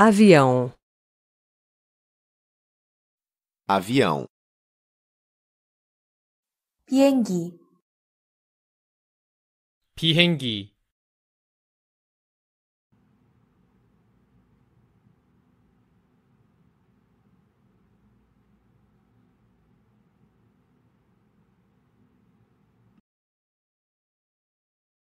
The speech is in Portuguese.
avião, avião, pienghi, pienghi.